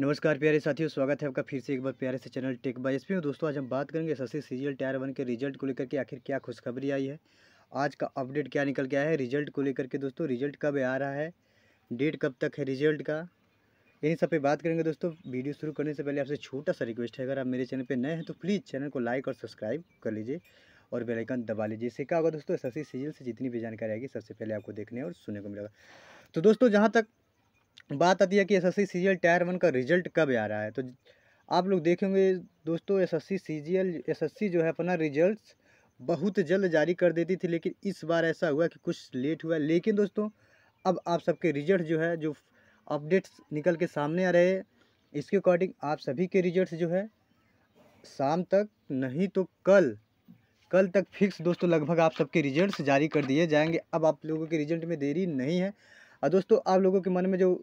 नमस्कार प्यारे साथियों स्वागत है आपका फिर से एक बार प्यारे से चैनल टेक बाई एसपी में दोस्तों आज हम बात करेंगे ससी सीरियल टायर वन के रिजल्ट को लेकर के आखिर क्या खुशखबरी आई है आज का अपडेट क्या निकल गया है रिजल्ट को लेकर के दोस्तों रिजल्ट कब आ रहा है डेट कब तक है रिजल्ट का इन्हीं सब पे बात करेंगे दोस्तों वीडियो शुरू करने से पहले आपसे छोटा सा रिक्वेस्ट है अगर आप मेरे चैनल पर नए हैं तो प्लीज़ चैनल को लाइक और सब्सक्राइब कर लीजिए और बेलाइकन दबा लीजिए इससे क्या होगा दोस्तों ससी सीरियल से जितनी भी जानकारी आएगी सबसे पहले आपको देखने और सुनने को मिलेगा तो दोस्तों जहाँ तक बात आती है कि S S C C tier one का रिजल्ट कब आ रहा है तो आप लोग देखेंगे दोस्तों S S C C S S C जो है अपना रिजल्ट बहुत जल्द जारी कर देती थी लेकिन इस बार ऐसा हुआ कि कुछ लेट हुआ लेकिन दोस्तों अब आप सबके रिजल्ट जो है जो अपडेट्स निकल के सामने आ रहे हैं इसके अकॉर्डिंग आप सभी के रिजल्ट जो है शाम तक नहीं तो कल कल तक फिक्स दोस्तों लगभग आप सबके रिजल्ट्स जारी कर दिए जाएंगे अब आप लोगों के रिजल्ट में देरी नहीं है और दोस्तों आप लोगों के मन में जो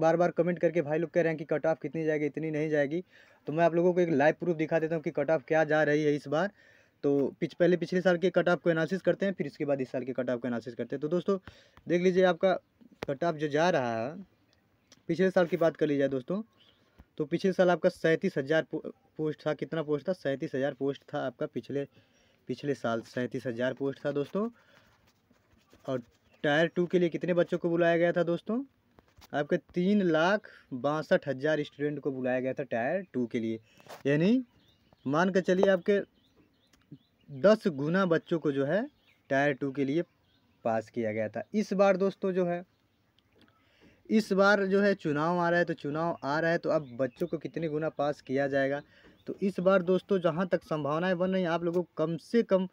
बार बार कमेंट करके भाई लोग कह रहे हैं कि कट ऑफ कितनी जाएगी इतनी नहीं जाएगी तो मैं आप लोगों को एक लाइव प्रूफ दिखा देता हूँ कि कट ऑफ क्या जा रही है इस बार तो पिछ पहले पिछले साल के कट ऑफ को एनालिसिस करते हैं फिर इसके बाद इस साल के कट ऑफ को एनालिसिस करते हैं तो दोस्तों देख लीजिए आपका कट ऑफ जो जा रहा है पिछले साल की बात कर ली जाए दोस्तों तो पिछले साल आपका सैंतीस हज़ार पोस्ट था कितना पोस्ट था सैंतीस हज़ार पोस्ट था आपका पिछले पिछले साल सैंतीस हज़ार पोस्ट था दोस्तों और टायर टू के लिए कितने बच्चों को बुलाया गया था दोस्तों आपके तीन लाख बासठ हज़ार स्टूडेंट को बुलाया गया था टायर टू के लिए यानी मान कर चलिए आपके दस गुना बच्चों को जो है टायर टू के लिए पास किया गया था इस बार दोस्तों जो है इस बार जो है चुनाव आ रहा है तो चुनाव आ रहा है तो अब बच्चों को कितने गुना पास किया जाएगा तो इस बार दोस्तों जहाँ तक संभावनाएं बन रही आप लोगों को कम से कम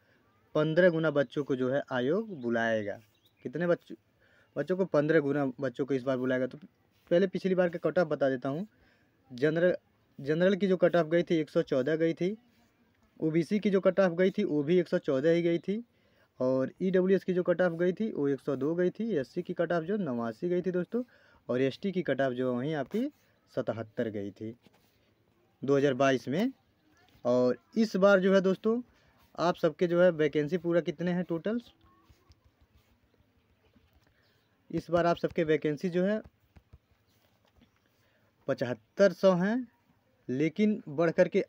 पंद्रह गुना बच्चों को जो है आयोग बुलाएगा कितने बच्चों बच्चों को पंद्रह गुना बच्चों को इस बार बुलाएगा तो पहले पिछली बार का कट ऑफ बता देता हूँ जनरल जनरल की जो कट ऑफ गई थी एक सौ चौदह गई थी ओ की जो कट ऑफ गई थी वो भी एक सौ चौदह ही गई थी और ई e की जो कट ऑफ गई थी वो एक सौ दो गई थी एस की कट ऑफ जो नवासी गई थी दोस्तों और एस की कट ऑफ जो वहीं आपकी सतहत्तर गई थी 2022 में और इस बार जो है दोस्तों आप सबके जो है वैकेंसी पूरा कितने हैं टोटल इस बार आप सबके वैकेंसी जो है पचहत्तर सौ हैं लेकिन बढ़ कर के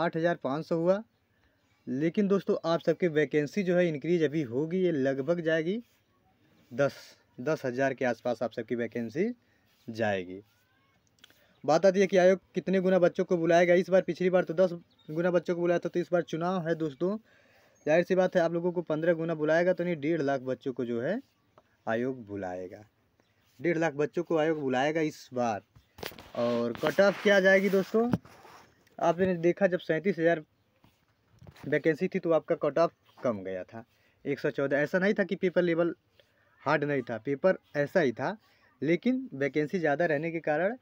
आठ हज़ार पाँच सौ हुआ लेकिन दोस्तों आप सबके वैकेंसी जो है इंक्रीज अभी होगी ये लगभग जाएगी दस दस हज़ार के आसपास आप सबकी वैकेंसी जाएगी बात आती है कि आयोग कितने गुना बच्चों को बुलाएगा इस बार पिछली बार तो दस गुना बच्चों को बुलाया था तो इस बार चुनाव है दोस्तों जाहिर सी बात है आप लोगों को पंद्रह गुना बुलाएगा तो नहीं डेढ़ लाख बच्चों को जो है आयोग बुलाएगा डेढ़ लाख बच्चों को आयोग बुलाएगा इस बार और कट ऑफ क्या जाएगी दोस्तों आपने देखा जब सैंतीस हज़ार वैकेंसी थी तो आपका कट ऑफ कम गया था एक सौ चौदह ऐसा नहीं था कि पेपर लेवल हार्ड नहीं था पेपर ऐसा ही था लेकिन वैकेंसी ज़्यादा रहने के कारण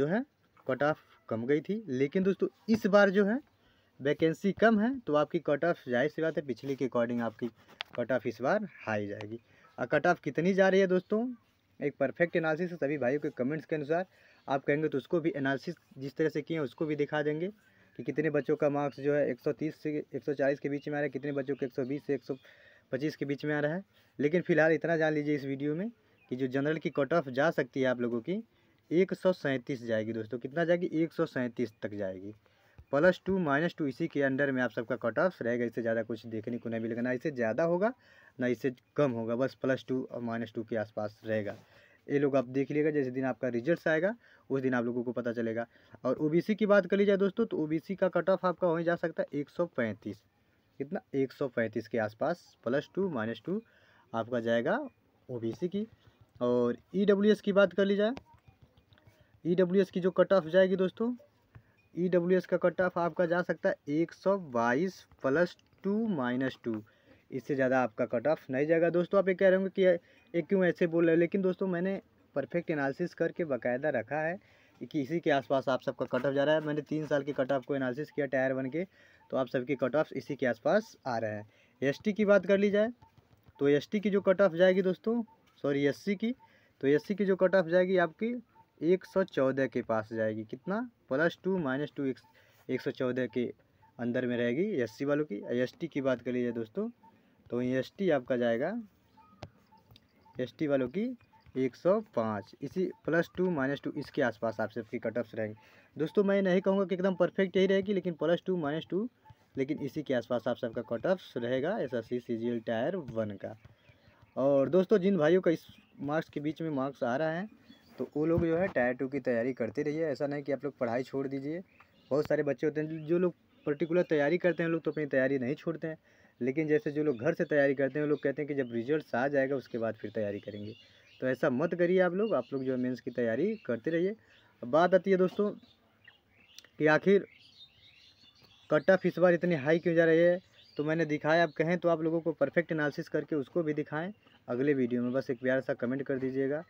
जो है कट ऑफ कम गई थी लेकिन दोस्तों इस बार जो है वैकेंसी कम है तो आपकी कट ऑफ जाहिर सी बात है पिछली के अकॉर्डिंग आपकी कट ऑफ इस बार हाई जाएगी और कट ऑफ कितनी जा रही है दोस्तों एक परफेक्ट एनालिसिस सभी भाइयों के कमेंट्स के अनुसार आप कहेंगे तो उसको भी एनालिसिस जिस तरह से किए हैं उसको भी दिखा देंगे कि कितने बच्चों का मार्क्स जो है 130 से 140 के बीच में आ रहा है कितने बच्चों के 120 से 125 के बीच में आ रहा है लेकिन फिलहाल इतना जान लीजिए इस वीडियो में कि जो जनरल की कट ऑफ जा सकती है आप लोगों की एक जाएगी दोस्तों कितना जाएगी एक तक जाएगी प्लस टू माइनस टू इसी के अंडर में आप सबका कट ऑफ रहेगा इससे ज़्यादा कुछ देखने को नहीं मिलेगा ना इससे ज़्यादा होगा ना इससे कम होगा बस प्लस टू और माइनस टू के आसपास रहेगा ये लोग आप देख लीजिएगा जिस दिन आपका रिजल्ट आएगा उस दिन आप लोगों को पता चलेगा और ओ की बात कर ली जाए दोस्तों तो ओ का कट ऑफ आपका हो जा सकता है एक सौ पैंतीस कितना एक सौ पैंतीस के आसपास प्लस टू माइनस टू आपका जाएगा ओ की और ई की बात कर ली जाए ईडब्ल्यूएस की जो कट ऑफ जाएगी दोस्तों ई डब्ल्यू एस का कट ऑफ आपका जा सकता है एक सौ बाईस प्लस टू माइनस टू इससे ज़्यादा आपका कट ऑफ नहीं जाएगा दोस्तों आप ये कह रहे होंगे कि ये क्यों ऐसे बोल रहे हो लेकिन दोस्तों मैंने परफेक्ट एनालिसिस करके बाकायदा रखा है कि इसी के आसपास आप सबका कट ऑफ जा रहा है मैंने तीन साल के कट ऑफ को एनालिसिस किया टायर बन के तो आप सबके कट ऑफ इसी के आसपास आ रहे हैं एस की बात कर ली जाए तो एस की जो कट ऑफ जाएगी दोस्तों सॉरी एस की तो एस की जो कट ऑफ जाएगी आपकी एक सौ चौदह के पास जाएगी कितना प्लस टू माइनस टू एक सौ चौदह के अंदर में रहेगी एस सी वालों की एस टी की बात करिए दोस्तों तो एस टी आपका जाएगा एस टी वालों की एक सौ पाँच इसी प्लस टू माइनस टू इसके आसपास आप सबकी कट ऑफ्स रहेंगे दोस्तों मैं नहीं कहूँगा कि एकदम परफेक्ट यही रहेगी लेकिन प्लस टू माइनस टू लेकिन इसी के आसपास आप सबका कट ऑफ्स रहेगा S S C C G L tier one का और दोस्तों जिन भाइयों का इस मार्क्स के बीच में मार्क्स आ रहा है तो वो लोग जो है टायर टू की तैयारी करते रहिए ऐसा नहीं कि आप लोग पढ़ाई छोड़ दीजिए बहुत सारे बच्चे होते हैं जो लोग पर्टिकुलर तैयारी करते हैं लोग तो अपनी तैयारी नहीं छोड़ते हैं लेकिन जैसे जो लोग घर से तैयारी करते हैं वो लोग कहते हैं कि जब रिजल्ट आ जाएगा उसके बाद फिर तैयारी करेंगे तो ऐसा मत करिए आप लोग आप लोग जो है मेन्स की तैयारी करते रहिए अब बात आती है दोस्तों कि आखिर कट ऑफ इस बार इतनी हाई क्यों जा रही है तो मैंने दिखाया आप कहें तो आप लोगों को परफेक्ट एनालिसिस करके उसको भी दिखाएं अगले वीडियो में बस एक प्यार सा कमेंट कर दीजिएगा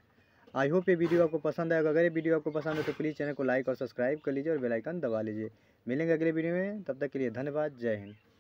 आई होप ये वीडियो आपको पसंद आएगा अगर ये वीडियो आपको पसंद है तो प्लीज़ चैनल को लाइक और सब्सक्राइब कर लीजिए और बेलाइकन दबा लीजिए मिलेंगे अगले वीडियो में तब तक के लिए धन्यवाद जय हिंद